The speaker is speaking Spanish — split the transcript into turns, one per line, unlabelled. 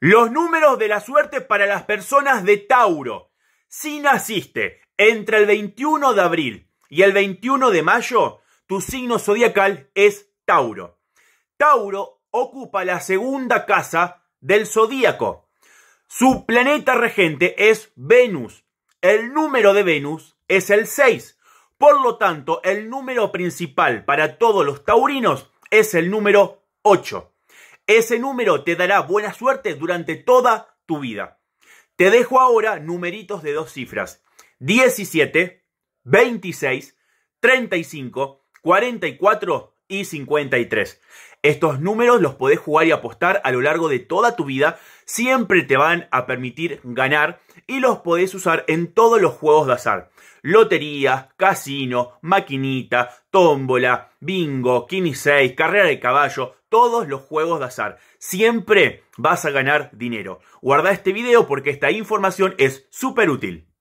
Los números de la suerte para las personas de Tauro. Si naciste entre el 21 de abril y el 21 de mayo, tu signo zodiacal es Tauro. Tauro ocupa la segunda casa del zodíaco. Su planeta regente es Venus. El número de Venus es el 6. Por lo tanto, el número principal para todos los taurinos es el número 8. Ese número te dará buena suerte durante toda tu vida. Te dejo ahora numeritos de dos cifras. 17, 26, 35, 44 y 53. Estos números los podés jugar y apostar a lo largo de toda tu vida, siempre te van a permitir ganar y los podés usar en todos los juegos de azar. Lotería, casino, maquinita, tómbola, bingo, quini6, carrera de caballo, todos los juegos de azar. Siempre vas a ganar dinero. Guarda este video porque esta información es súper útil.